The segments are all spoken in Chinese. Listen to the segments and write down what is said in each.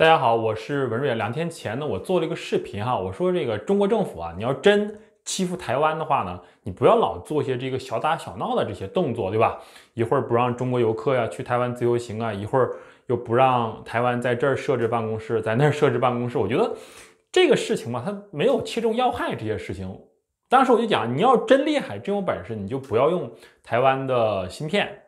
大家好，我是文瑞两天前呢，我做了一个视频哈，我说这个中国政府啊，你要真欺负台湾的话呢，你不要老做些这个小打小闹的这些动作，对吧？一会儿不让中国游客呀去台湾自由行啊，一会儿又不让台湾在这儿设置办公室，在那儿设置办公室。我觉得这个事情嘛，它没有切中要害。这些事情，当时我就讲，你要真厉害，真有本事，你就不要用台湾的芯片。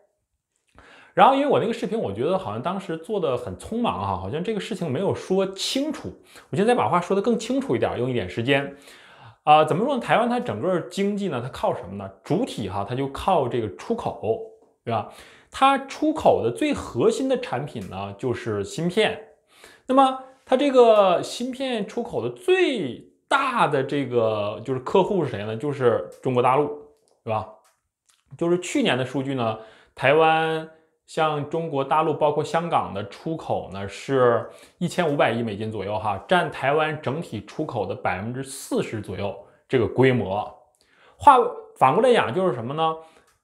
然后，因为我那个视频，我觉得好像当时做的很匆忙啊，好像这个事情没有说清楚。我现在把话说的更清楚一点，用一点时间。啊，怎么说呢？台湾它整个经济呢，它靠什么呢？主体哈，它就靠这个出口，对吧？它出口的最核心的产品呢，就是芯片。那么它这个芯片出口的最大的这个就是客户是谁呢？就是中国大陆，是吧？就是去年的数据呢，台湾。像中国大陆包括香港的出口呢，是一千五百亿美金左右，哈，占台湾整体出口的百分之四十左右，这个规模。话反过来讲就是什么呢？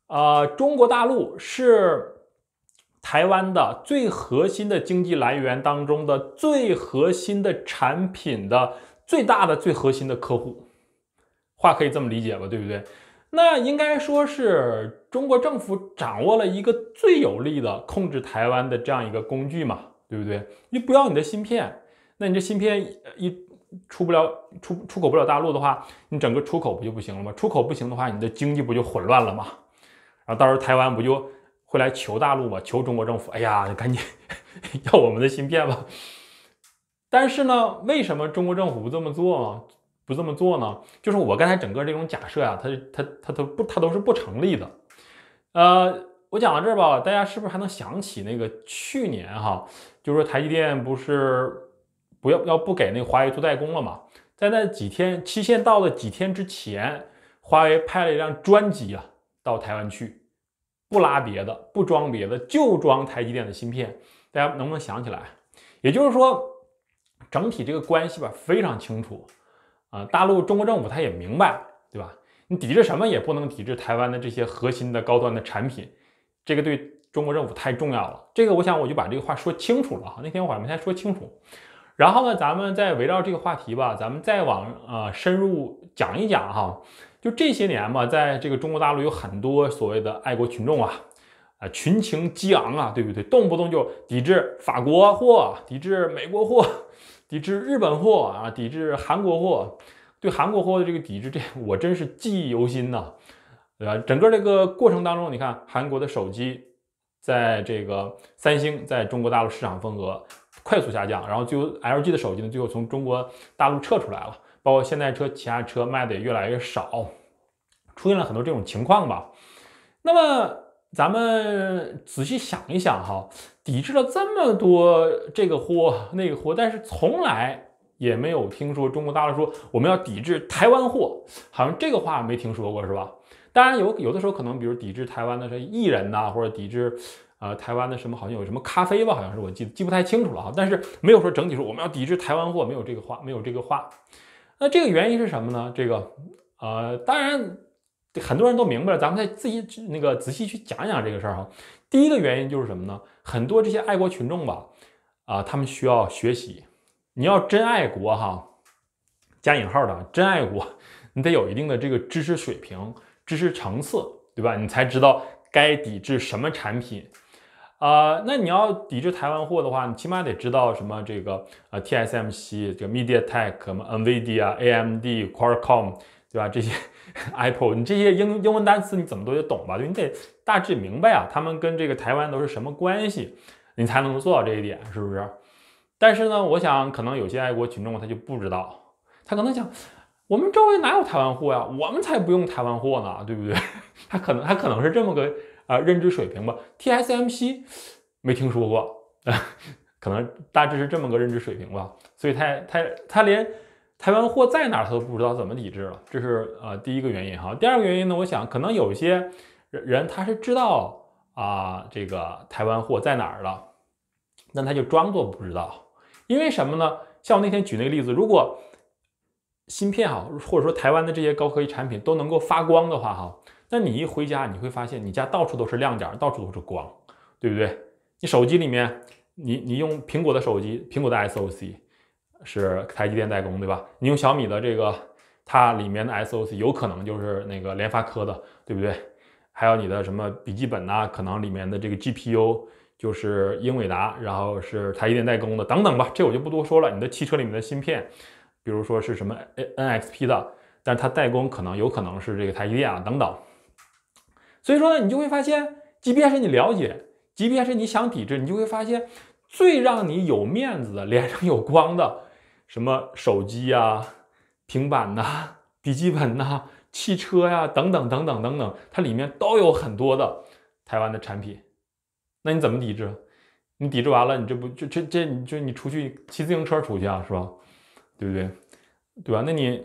呃，中国大陆是台湾的最核心的经济来源当中的最核心的产品的最大的最核心的客户，话可以这么理解吧，对不对？那应该说是中国政府掌握了一个最有力的控制台湾的这样一个工具嘛，对不对？你不要你的芯片，那你这芯片一出不了、出出口不了大陆的话，你整个出口不就不行了吗？出口不行的话，你的经济不就混乱了吗？然后到时候台湾不就会来求大陆嘛，求中国政府，哎呀，赶紧 要我们的芯片吧。但是呢，为什么中国政府不这么做嘛？不这么做呢？就是我刚才整个这种假设啊，它它它都不它都是不成立的。呃，我讲到这儿吧，大家是不是还能想起那个去年哈？就是说台积电不是不要要不给那个华为做代工了嘛？在那几天期限到了几天之前，华为派了一辆专机啊到台湾去，不拉别的，不装别的，就装台积电的芯片。大家能不能想起来？也就是说，整体这个关系吧非常清楚。啊，大陆中国政府他也明白，对吧？你抵制什么也不能抵制台湾的这些核心的高端的产品，这个对中国政府太重要了。这个我想我就把这个话说清楚了哈。那天我把没太说清楚，然后呢，咱们再围绕这个话题吧，咱们再往呃深入讲一讲哈。就这些年吧，在这个中国大陆有很多所谓的爱国群众啊，啊，群情激昂啊，对不对？动不动就抵制法国货，抵制美国货。抵制日本货啊，抵制韩国货，对韩国货的这个抵制，这我真是记忆犹新呐，对吧？整个这个过程当中，你看韩国的手机在这个三星在中国大陆市场份额快速下降，然后就 LG 的手机呢，最后从中国大陆撤出来了，包括现代车、起亚车卖的也越来越少，出现了很多这种情况吧。那么，咱们仔细想一想哈，抵制了这么多这个货那个货，但是从来也没有听说中国大陆说我们要抵制台湾货，好像这个话没听说过是吧？当然有，有的时候可能比如抵制台湾的这艺人呐，或者抵制啊台湾的什么，好像有什么咖啡吧，好像是我记记不太清楚了哈。但是没有说整体说我们要抵制台湾货，没有这个话，没有这个话。那这个原因是什么呢？这个呃，当然。很多人都明白了，咱们再自己那个仔细去讲讲这个事儿哈。第一个原因就是什么呢？很多这些爱国群众吧，啊，他们需要学习。你要真爱国哈，加引号的真爱国，你得有一定的这个知识水平、知识层次，对吧？你才知道该抵制什么产品。啊，那你要抵制台湾货的话，你起码得知道什么这个呃 TSMC、这个 MediaTek、什么 NVIDIA 啊、AMD、Qualcomm。对吧？这些 Apple，你这些英英文单词你怎么都得懂吧？你得大致明白啊，他们跟这个台湾都是什么关系，你才能做到这一点，是不是？但是呢，我想可能有些爱国群众他就不知道，他可能想，我们周围哪有台湾货呀？我们才不用台湾货呢，对不对？他可能他可能是这么个啊认知水平吧。TSMC 没听说过，可能大致是这么个认知水平吧。所以他他他连。台湾货在哪儿，他都不知道怎么抵制了，这是呃第一个原因哈。第二个原因呢，我想可能有一些人他是知道啊，这个台湾货在哪儿了，那他就装作不知道。因为什么呢？像我那天举那个例子，如果芯片哈，或者说台湾的这些高科技产品都能够发光的话哈，那你一回家你会发现，你家到处都是亮点，到处都是光，对不对？你手机里面，你你用苹果的手机，苹果的 SOC。是台积电代工对吧？你用小米的这个，它里面的 SOC 有可能就是那个联发科的，对不对？还有你的什么笔记本呐，可能里面的这个 GPU 就是英伟达，然后是台积电代工的等等吧，这我就不多说了。你的汽车里面的芯片，比如说是什么 NXP 的，但是它代工可能有可能是这个台积电啊等等。所以说呢，你就会发现，即便是你了解，即便是你想抵制，你就会发现，最让你有面子的，脸上有光的。什么手机呀、平板呐、笔记本呐、汽车呀，等等等等等等，它里面都有很多的台湾的产品。那你怎么抵制？你抵制完了，你这不就这这你就你出去骑自行车出去啊，是吧？对不对？对吧？那你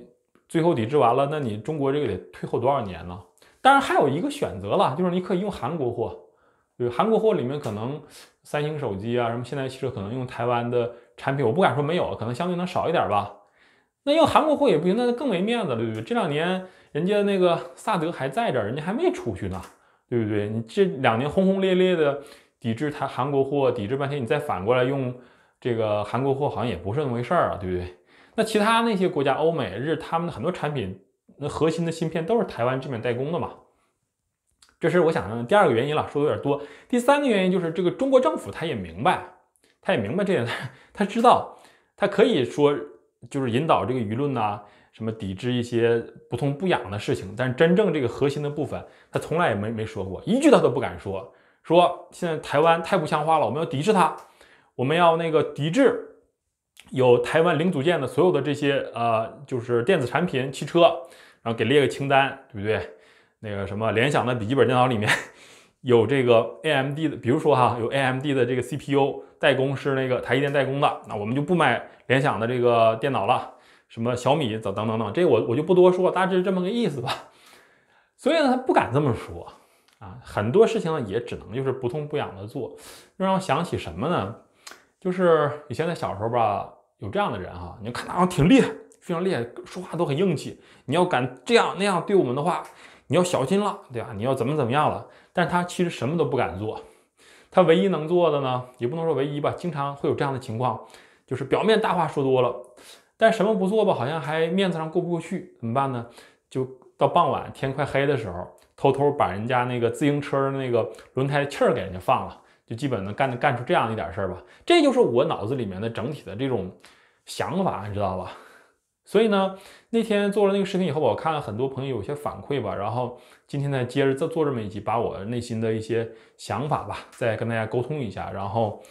最后抵制完了，那你中国这个得退后多少年呢？当然还有一个选择了，就是你可以用韩国货，对，韩国货里面可能三星手机啊，什么现代汽车可能用台湾的。产品我不敢说没有，可能相对能少一点吧。那用韩国货也不行，那更没面子了，对不对？这两年人家那个萨德还在这儿，人家还没出去呢，对不对？你这两年轰轰烈烈的抵制他韩国货，抵制半天，你再反过来用这个韩国货，好像也不是那么回事儿啊，对不对？那其他那些国家，欧美日，他们的很多产品，那核心的芯片都是台湾这边代工的嘛。这是我想的第二个原因了，说的有点多。第三个原因就是这个中国政府他也明白。他也明白这个，他知道，他可以说，就是引导这个舆论呐，什么抵制一些不痛不痒的事情。但是真正这个核心的部分，他从来也没没说过一句，他都不敢说。说现在台湾太不像话了，我们要抵制它，我们要那个抵制有台湾零组件的所有的这些呃，就是电子产品、汽车，然后给列个清单，对不对？那个什么联想的笔记本电脑里面 有这个 A M D 的，比如说哈，有 A M D 的这个 C P U。代工是那个台积电代工的，那我们就不买联想的这个电脑了，什么小米等等等等，这我我就不多说，大致这么个意思吧。所以呢，他不敢这么说啊，很多事情呢也只能就是不痛不痒的做，又让我想起什么呢？就是你现在小时候吧，有这样的人哈，你看他挺厉害，非常厉害，说话都很硬气，你要敢这样那样对我们的话，你要小心了，对吧？你要怎么怎么样了？但他其实什么都不敢做。他唯一能做的呢，也不能说唯一吧，经常会有这样的情况，就是表面大话说多了，但什么不做吧，好像还面子上过不过去，怎么办呢？就到傍晚天快黑的时候，偷偷把人家那个自行车那个轮胎气儿给人家放了，就基本能干干出这样一点事儿吧。这就是我脑子里面的整体的这种想法，你知道吧？所以呢，那天做了那个视频以后，我看了很多朋友有些反馈吧，然后今天呢接着再做这么一集，把我内心的一些想法吧，再跟大家沟通一下，然后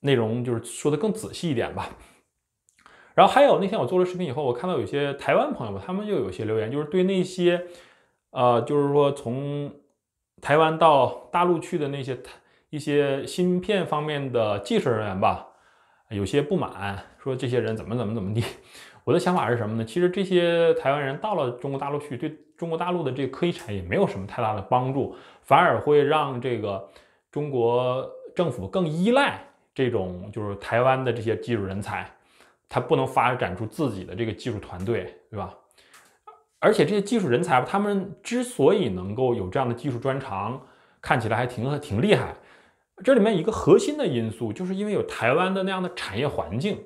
内容就是说的更仔细一点吧。然后还有那天我做了视频以后，我看到有些台湾朋友吧，他们就有些留言，就是对那些，呃，就是说从台湾到大陆去的那些一些芯片方面的技术人员吧，有些不满，说这些人怎么怎么怎么地。我的想法是什么呢？其实这些台湾人到了中国大陆去，对中国大陆的这个科技产业没有什么太大的帮助，反而会让这个中国政府更依赖这种就是台湾的这些技术人才，他不能发展出自己的这个技术团队，对吧？而且这些技术人才，他们之所以能够有这样的技术专长，看起来还挺挺厉害，这里面一个核心的因素，就是因为有台湾的那样的产业环境。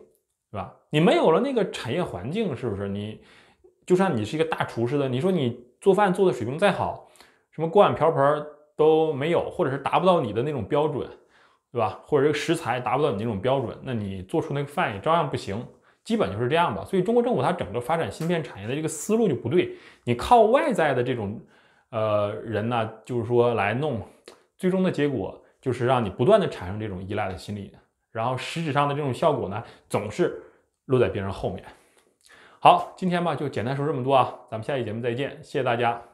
是吧？你没有了那个产业环境，是不是？你就像你是一个大厨似的，你说你做饭做的水平再好，什么锅碗瓢盆都没有，或者是达不到你的那种标准，对吧？或者这个食材达不到你那种标准，那你做出那个饭也照样不行。基本就是这样吧。所以中国政府它整个发展芯片产业的这个思路就不对，你靠外在的这种呃人呢，就是说来弄，最终的结果就是让你不断的产生这种依赖的心理。然后实质上的这种效果呢，总是落在别人后面。好，今天吧就简单说这么多啊，咱们下期节目再见，谢谢大家。